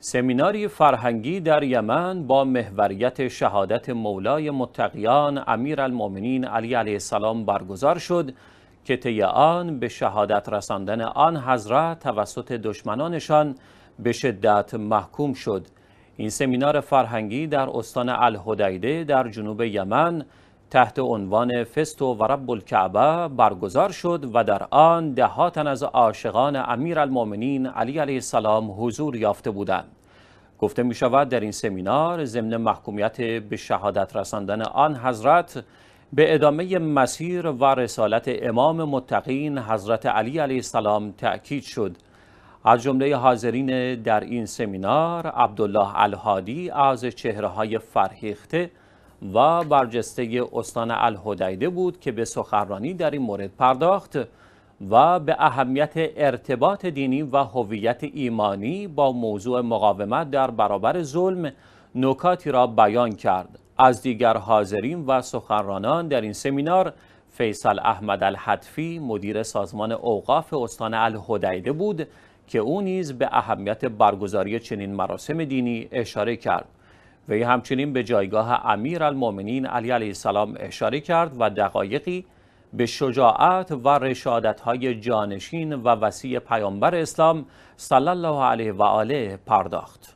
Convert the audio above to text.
سمیناری فرهنگی در یمن با محوریت شهادت مولای متقیان امیرالمؤمنین علی علیه السلام برگزار شد که طی آن به شهادت رساندن آن حضرت توسط دشمنانشان به شدت محکوم شد این سمینار فرهنگی در استان الهدیده در جنوب یمن تحت عنوان فست و رب الكعبه برگزار شد و در آن دهاتن از عاشقان امیرالمؤمنین علی علیه السلام حضور یافته بودند گفته می شود در این سمینار ضمن محکومیت به شهادت رساندن آن حضرت به ادامه مسیر و رسالت امام متقین حضرت علی علیه السلام تأکید شد از جمله حاضرین در این سمینار عبدالله الهادی از چهره های فرهیخته و برجسته استان الهدیده بود که به سخنرانی در این مورد پرداخت و به اهمیت ارتباط دینی و هویت ایمانی با موضوع مقاومت در برابر ظلم نکاتی را بیان کرد از دیگر حاضرین و سخنرانان در این سمینار فیصل احمد الحتفی مدیر سازمان اوقاف استان الهدیده بود که او نیز به اهمیت برگزاری چنین مراسم دینی اشاره کرد وی همچنین به جایگاه امیر المومنین علی علیه السلام اشاره کرد و دقایقی به شجاعت و رشادت های جانشین و وسیع پیامبر اسلام صلی الله علیه و آله پرداخت.